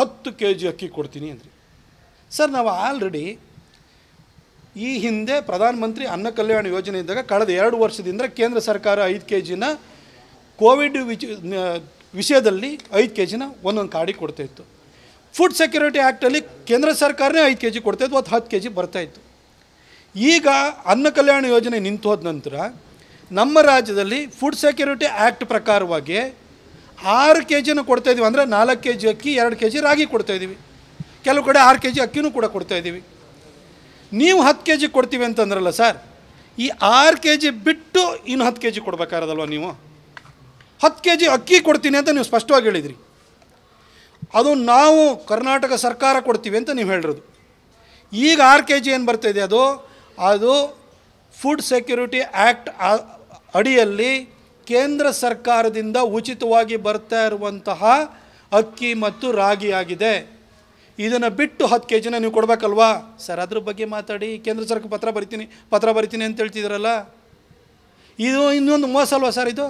ಹತ್ತು K G ಅಕ್ಕಿ ಕೊಡ್ತೀನಿ ಅಂದ್ರಿ ಸರ್ ನಾವು ಆಲ್ರೆಡಿ ಈ ಹಿಂದೆ ಪ್ರಧಾನಮಂತ್ರಿ ಅನ್ನ ಕಲ್ಯಾಣ ಯೋಜನೆ ಇದ್ದಾಗ ಕಳೆದ ಎರಡು ವರ್ಷದಿಂದ ಕೇಂದ್ರ ಸರ್ಕಾರ ಐದು ಕೆ ಜಿನ ಕೋವಿಡ್ ವಿಚ ವಿಷಯದಲ್ಲಿ ಐದು ಕೆ ಜಿನ ಒಂದೊಂದು ಕಾಡಿ ಕೊಡ್ತಾಯಿತ್ತು ಫುಡ್ ಸೆಕ್ಯೂರಿಟಿ ಆ್ಯಕ್ಟಲ್ಲಿ ಕೇಂದ್ರ ಸರ್ಕಾರನೇ ಐದು ಕೆ ಜಿ ಕೊಡ್ತಾಯಿತ್ತು ಅಥವಾ ಹತ್ತು ಕೆ ಜಿ ಬರ್ತಾಯಿತ್ತು ಈಗ ಅನ್ನ ಕಲ್ಯಾಣ ಯೋಜನೆ ನಿಂತು ಹೋದ ನಂತರ ನಮ್ಮ ರಾಜ್ಯದಲ್ಲಿ ಫುಡ್ ಸೆಕ್ಯೂರಿಟಿ ಆ್ಯಕ್ಟ್ ಪ್ರಕಾರವಾಗಿ ಆರು ಕೆ ಜಿನ ಕೊಡ್ತಾಯಿದ್ದೀವಿ ಅಂದರೆ ನಾಲ್ಕು ಕೆ ಜಿ ಅಕ್ಕಿ ಎರಡು ಕೆ ಜಿ ರಾಗಿ ಕೊಡ್ತಾಯಿದ್ದೀವಿ ಕೆಲವು ಕಡೆ ಆರು ಕೆ ಜಿ ಅಕ್ಕಿನೂ ಕೂಡ ಕೊಡ್ತಾಯಿದ್ದೀವಿ ನೀವು ಹತ್ತು ಕೆ ಜಿ ಕೊಡ್ತೀವಿ ಅಂತಂದ್ರಲ್ಲ ಸರ್ ಈ ಆರು ಕೆ ಜಿ ಬಿಟ್ಟು ಇನ್ನು ಹತ್ತು ಕೆ ಜಿ ಕೊಡಬೇಕಾರದಲ್ವ ನೀವು ಹತ್ತು ಕೆ ಜಿ ಅಕ್ಕಿ ಕೊಡ್ತೀನಿ ಅಂತ ನೀವು ಸ್ಪಷ್ಟವಾಗಿ ಹೇಳಿದ್ರಿ ಅದು ನಾವು ಕರ್ನಾಟಕ ಸರ್ಕಾರ ಕೊಡ್ತೀವಿ ಅಂತ ನೀವು ಹೇಳಿರೋದು ಈಗ ಆರು ಕೆ ಜಿ ಏನು ಬರ್ತಾಯಿದೆ ಅದು ಅದು ಫುಡ್ ಸೆಕ್ಯೂರಿಟಿ ಆ್ಯಕ್ಟ್ ಅಡಿಯಲ್ಲಿ ಕೇಂದ್ರ ಸರ್ಕಾರದಿಂದ ಉಚಿತವಾಗಿ ಬರ್ತಾ ಇರುವಂತಹ ಅಕ್ಕಿ ಮತ್ತು ರಾಗಿ ಆಗಿದೆ ಇದನ್ನು ಬಿಟ್ಟು ಹತ್ತು ಕೆ ಜಿನ ನೀವು ಕೊಡಬೇಕಲ್ವಾ ಸರ್ ಅದ್ರ ಬಗ್ಗೆ ಮಾತಾಡಿ ಕೇಂದ್ರ ಸರ್ಕಾರ ಪತ್ರ ಬರಿತೀನಿ ಪತ್ರ ಬರಿತೀನಿ ಅಂತ ಹೇಳ್ತಿದ್ರಲ್ಲ ಇದು ಇನ್ನೊಂದು ಮೋಸ ಅಲ್ವಾ ಸರ್ ಇದು